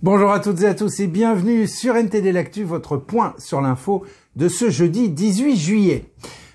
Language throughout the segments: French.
Bonjour à toutes et à tous et bienvenue sur NTD L'Actu, votre point sur l'info de ce jeudi 18 juillet.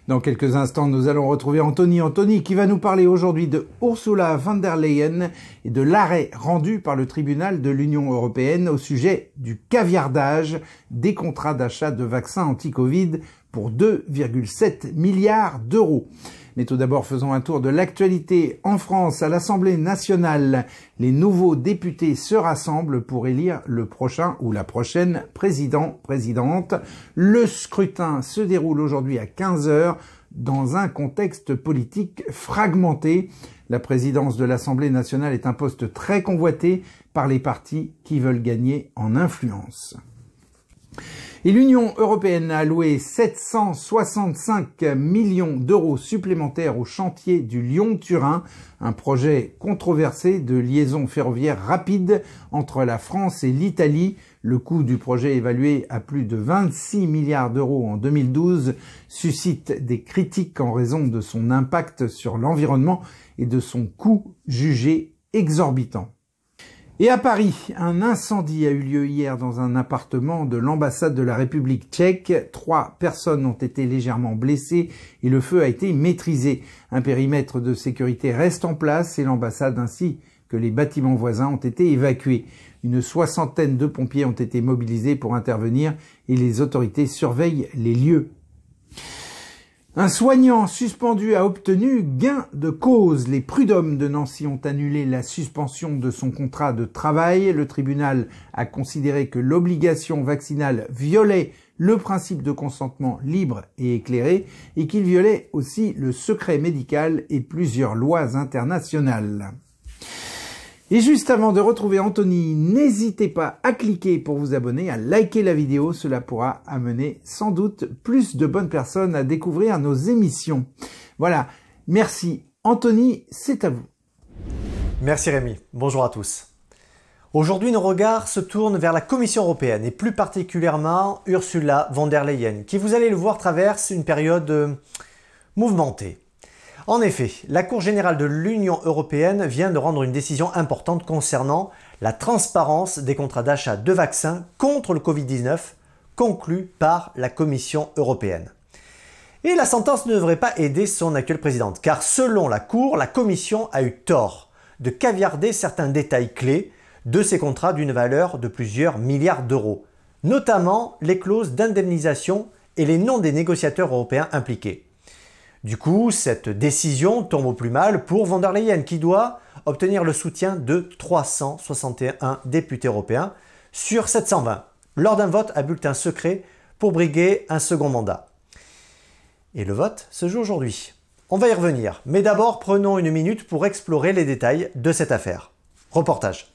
Dans quelques instants, nous allons retrouver Anthony Anthony qui va nous parler aujourd'hui de Ursula von der Leyen et de l'arrêt rendu par le tribunal de l'Union européenne au sujet du caviardage des contrats d'achat de vaccins anti-Covid pour 2,7 milliards d'euros. Mais tout d'abord, faisons un tour de l'actualité. En France, à l'Assemblée nationale, les nouveaux députés se rassemblent pour élire le prochain ou la prochaine président, présidente. Le scrutin se déroule aujourd'hui à 15 heures dans un contexte politique fragmenté. La présidence de l'Assemblée nationale est un poste très convoité par les partis qui veulent gagner en influence. Et l'Union européenne a alloué 765 millions d'euros supplémentaires au chantier du Lyon-Turin, un projet controversé de liaison ferroviaire rapide entre la France et l'Italie. Le coût du projet évalué à plus de 26 milliards d'euros en 2012 suscite des critiques en raison de son impact sur l'environnement et de son coût jugé exorbitant. Et à Paris, un incendie a eu lieu hier dans un appartement de l'ambassade de la République tchèque. Trois personnes ont été légèrement blessées et le feu a été maîtrisé. Un périmètre de sécurité reste en place et l'ambassade ainsi que les bâtiments voisins ont été évacués. Une soixantaine de pompiers ont été mobilisés pour intervenir et les autorités surveillent les lieux un soignant suspendu a obtenu gain de cause. Les prud'hommes de Nancy ont annulé la suspension de son contrat de travail. Le tribunal a considéré que l'obligation vaccinale violait le principe de consentement libre et éclairé et qu'il violait aussi le secret médical et plusieurs lois internationales. Et juste avant de retrouver Anthony, n'hésitez pas à cliquer pour vous abonner, à liker la vidéo, cela pourra amener sans doute plus de bonnes personnes à découvrir nos émissions. Voilà, merci Anthony, c'est à vous. Merci Rémi, bonjour à tous. Aujourd'hui, nos regards se tournent vers la Commission européenne et plus particulièrement Ursula von der Leyen, qui, vous allez le voir, traverse une période euh, mouvementée. En effet, la Cour générale de l'Union européenne vient de rendre une décision importante concernant la transparence des contrats d'achat de vaccins contre le Covid-19 conclus par la Commission européenne. Et la sentence ne devrait pas aider son actuelle présidente, car selon la Cour, la Commission a eu tort de caviarder certains détails clés de ces contrats d'une valeur de plusieurs milliards d'euros, notamment les clauses d'indemnisation et les noms des négociateurs européens impliqués. Du coup, cette décision tombe au plus mal pour von der Leyen qui doit obtenir le soutien de 361 députés européens sur 720 lors d'un vote à bulletin secret pour briguer un second mandat. Et le vote se joue aujourd'hui. On va y revenir, mais d'abord prenons une minute pour explorer les détails de cette affaire. Reportage.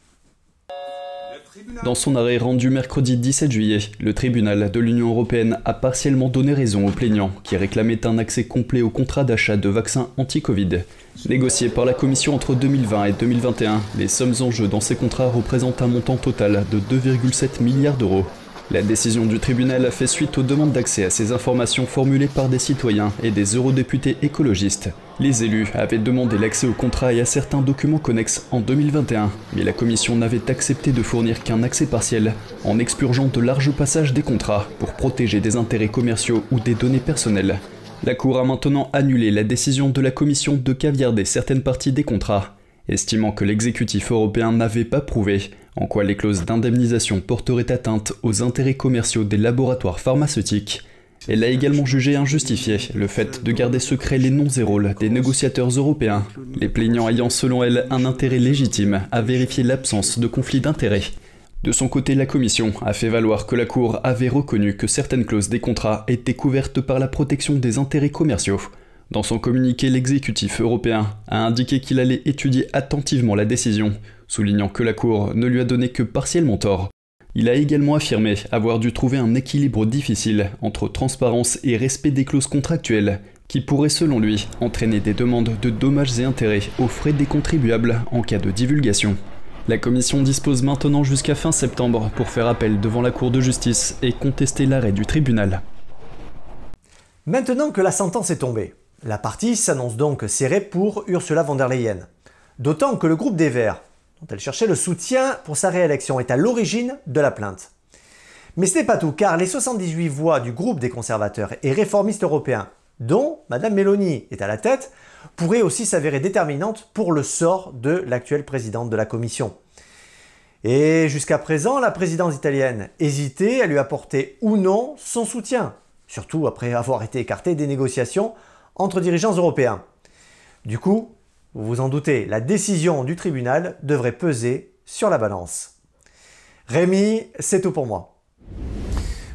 Dans son arrêt rendu mercredi 17 juillet, le tribunal de l'Union européenne a partiellement donné raison aux plaignants qui réclamaient un accès complet au contrat d'achat de vaccins anti-Covid. Négociés par la Commission entre 2020 et 2021, les sommes en jeu dans ces contrats représentent un montant total de 2,7 milliards d'euros. La décision du tribunal a fait suite aux demandes d'accès à ces informations formulées par des citoyens et des eurodéputés écologistes. Les élus avaient demandé l'accès aux contrats et à certains documents connexes en 2021, mais la commission n'avait accepté de fournir qu'un accès partiel, en expurgeant de larges passages des contrats pour protéger des intérêts commerciaux ou des données personnelles. La Cour a maintenant annulé la décision de la commission de caviarder certaines parties des contrats, estimant que l'exécutif européen n'avait pas prouvé en quoi les clauses d'indemnisation porteraient atteinte aux intérêts commerciaux des laboratoires pharmaceutiques. Elle a également jugé injustifié le fait de garder secret les noms et rôles des négociateurs européens, les plaignants ayant selon elle un intérêt légitime à vérifier l'absence de conflit d'intérêts. De son côté, la Commission a fait valoir que la Cour avait reconnu que certaines clauses des contrats étaient couvertes par la protection des intérêts commerciaux. Dans son communiqué, l'exécutif européen a indiqué qu'il allait étudier attentivement la décision soulignant que la Cour ne lui a donné que partiellement tort. Il a également affirmé avoir dû trouver un équilibre difficile entre transparence et respect des clauses contractuelles, qui pourrait selon lui entraîner des demandes de dommages et intérêts aux frais des contribuables en cas de divulgation. La commission dispose maintenant jusqu'à fin septembre pour faire appel devant la Cour de justice et contester l'arrêt du tribunal. Maintenant que la sentence est tombée, la partie s'annonce donc serrée pour Ursula von der Leyen. D'autant que le groupe des Verts, dont elle cherchait le soutien pour sa réélection, est à l'origine de la plainte. Mais ce n'est pas tout, car les 78 voix du groupe des conservateurs et réformistes européens, dont Mme Meloni est à la tête, pourraient aussi s'avérer déterminantes pour le sort de l'actuelle présidente de la Commission. Et jusqu'à présent, la présidence italienne hésitait à lui apporter ou non son soutien, surtout après avoir été écartée des négociations entre dirigeants européens. Du coup, vous vous en doutez, la décision du tribunal devrait peser sur la balance. Rémi, c'est tout pour moi.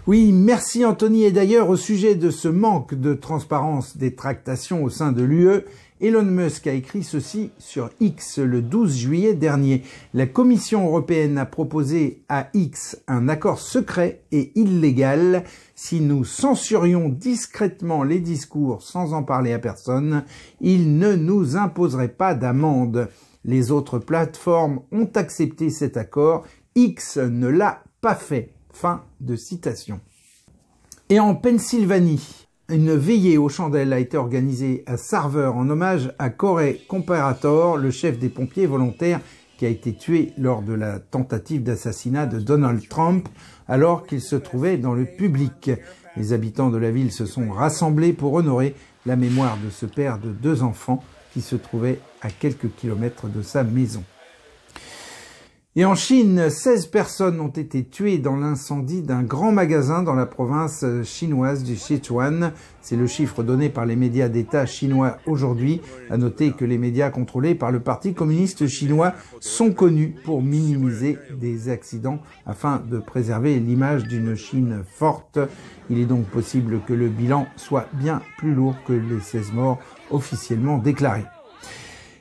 Oui, merci Anthony. Et d'ailleurs, au sujet de ce manque de transparence des tractations au sein de l'UE, Elon Musk a écrit ceci sur X le 12 juillet dernier. La Commission européenne a proposé à X un accord secret et illégal. Si nous censurions discrètement les discours sans en parler à personne, il ne nous imposerait pas d'amende. Les autres plateformes ont accepté cet accord. X ne l'a pas fait. Fin de citation. Et en Pennsylvanie, une veillée aux chandelles a été organisée à Sarver en hommage à Corey Comparator, le chef des pompiers volontaires qui a été tué lors de la tentative d'assassinat de Donald Trump alors qu'il se trouvait dans le public. Les habitants de la ville se sont rassemblés pour honorer la mémoire de ce père de deux enfants qui se trouvait à quelques kilomètres de sa maison. Et en Chine, 16 personnes ont été tuées dans l'incendie d'un grand magasin dans la province euh, chinoise du Sichuan. C'est le chiffre donné par les médias d'État chinois aujourd'hui. À noter que les médias contrôlés par le Parti communiste chinois sont connus pour minimiser des accidents afin de préserver l'image d'une Chine forte. Il est donc possible que le bilan soit bien plus lourd que les 16 morts officiellement déclarés.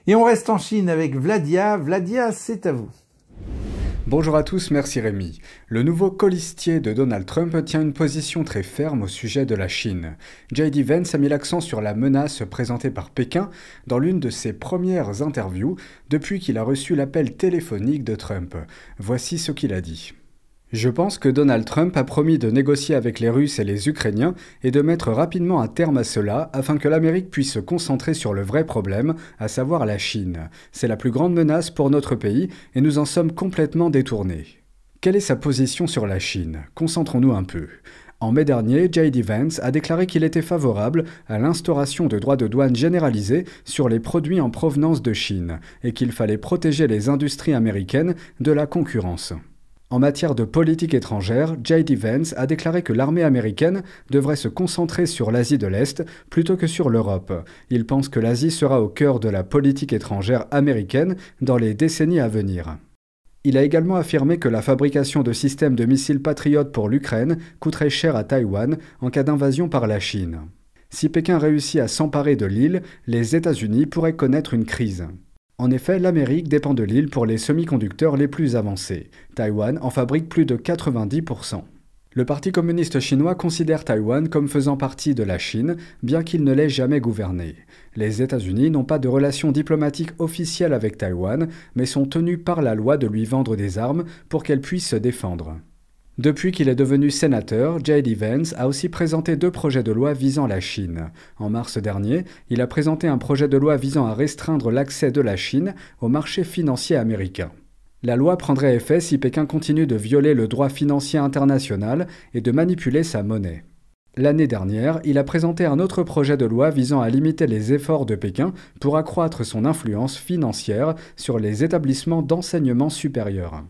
Et on reste en Chine avec Vladia. Vladia, c'est à vous. Bonjour à tous, merci Rémi. Le nouveau colistier de Donald Trump tient une position très ferme au sujet de la Chine. JD Vance a mis l'accent sur la menace présentée par Pékin dans l'une de ses premières interviews depuis qu'il a reçu l'appel téléphonique de Trump. Voici ce qu'il a dit. Je pense que Donald Trump a promis de négocier avec les Russes et les Ukrainiens et de mettre rapidement un terme à cela afin que l'Amérique puisse se concentrer sur le vrai problème, à savoir la Chine. C'est la plus grande menace pour notre pays et nous en sommes complètement détournés. Quelle est sa position sur la Chine Concentrons-nous un peu. En mai dernier, J.D. Vance a déclaré qu'il était favorable à l'instauration de droits de douane généralisés sur les produits en provenance de Chine et qu'il fallait protéger les industries américaines de la concurrence. En matière de politique étrangère, J.D. Vance a déclaré que l'armée américaine devrait se concentrer sur l'Asie de l'Est plutôt que sur l'Europe. Il pense que l'Asie sera au cœur de la politique étrangère américaine dans les décennies à venir. Il a également affirmé que la fabrication de systèmes de missiles patriotes pour l'Ukraine coûterait cher à Taïwan en cas d'invasion par la Chine. Si Pékin réussit à s'emparer de l'île, les États-Unis pourraient connaître une crise. En effet, l'Amérique dépend de l'île pour les semi-conducteurs les plus avancés. Taïwan en fabrique plus de 90%. Le Parti communiste chinois considère Taïwan comme faisant partie de la Chine, bien qu'il ne l'ait jamais gouvernée. Les États-Unis n'ont pas de relations diplomatiques officielles avec Taïwan, mais sont tenus par la loi de lui vendre des armes pour qu'elle puisse se défendre. Depuis qu'il est devenu sénateur, Jade Evans a aussi présenté deux projets de loi visant la Chine. En mars dernier, il a présenté un projet de loi visant à restreindre l'accès de la Chine au marché financier américain. La loi prendrait effet si Pékin continue de violer le droit financier international et de manipuler sa monnaie. L'année dernière, il a présenté un autre projet de loi visant à limiter les efforts de Pékin pour accroître son influence financière sur les établissements d'enseignement supérieur.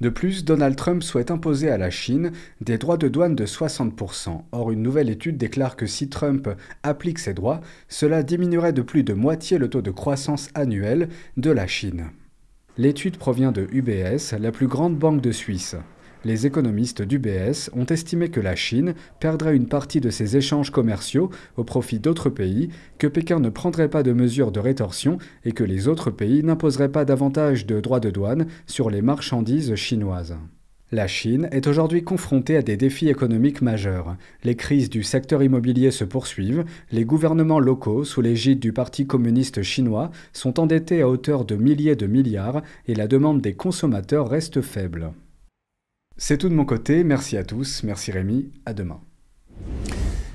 De plus, Donald Trump souhaite imposer à la Chine des droits de douane de 60%. Or, une nouvelle étude déclare que si Trump applique ces droits, cela diminuerait de plus de moitié le taux de croissance annuel de la Chine. L'étude provient de UBS, la plus grande banque de Suisse. Les économistes d'UBS ont estimé que la Chine perdrait une partie de ses échanges commerciaux au profit d'autres pays, que Pékin ne prendrait pas de mesures de rétorsion et que les autres pays n'imposeraient pas davantage de droits de douane sur les marchandises chinoises. La Chine est aujourd'hui confrontée à des défis économiques majeurs. Les crises du secteur immobilier se poursuivent, les gouvernements locaux, sous l'égide du Parti communiste chinois, sont endettés à hauteur de milliers de milliards et la demande des consommateurs reste faible. C'est tout de mon côté. Merci à tous. Merci Rémi. À demain.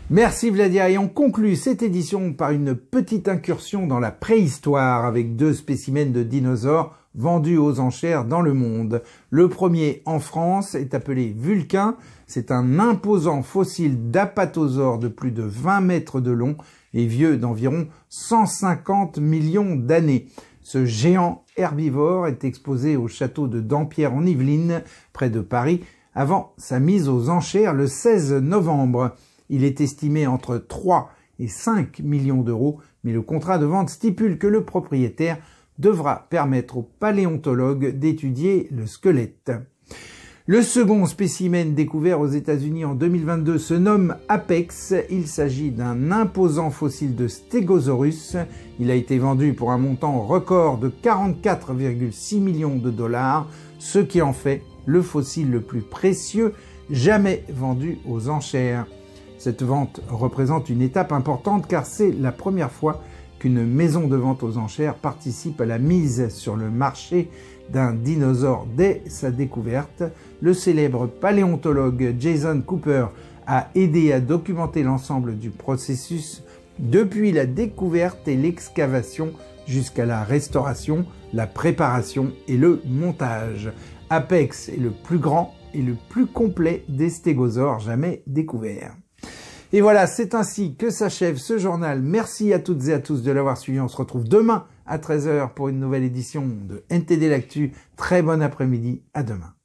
Merci Vladia et on conclut cette édition par une petite incursion dans la préhistoire avec deux spécimens de dinosaures vendus aux enchères dans le monde. Le premier en France est appelé Vulcain, c'est un imposant fossile d'apatosaure de plus de 20 mètres de long et vieux d'environ 150 millions d'années. Ce géant herbivore est exposé au château de Dampierre en Yvelines, près de Paris, avant sa mise aux enchères le 16 novembre. Il est estimé entre 3 et 5 millions d'euros, mais le contrat de vente stipule que le propriétaire devra permettre aux paléontologues d'étudier le squelette. Le second spécimen découvert aux États-Unis en 2022 se nomme Apex. Il s'agit d'un imposant fossile de Stegosaurus. Il a été vendu pour un montant record de 44,6 millions de dollars, ce qui en fait le fossile le plus précieux jamais vendu aux enchères. Cette vente représente une étape importante car c'est la première fois qu'une maison de vente aux enchères participe à la mise sur le marché d'un dinosaure dès sa découverte. Le célèbre paléontologue Jason Cooper a aidé à documenter l'ensemble du processus depuis la découverte et l'excavation jusqu'à la restauration, la préparation et le montage. Apex est le plus grand et le plus complet des stégosaures jamais découverts. Et voilà, c'est ainsi que s'achève ce journal. Merci à toutes et à tous de l'avoir suivi. On se retrouve demain à 13h pour une nouvelle édition de NTD L'Actu. Très bon après-midi. À demain.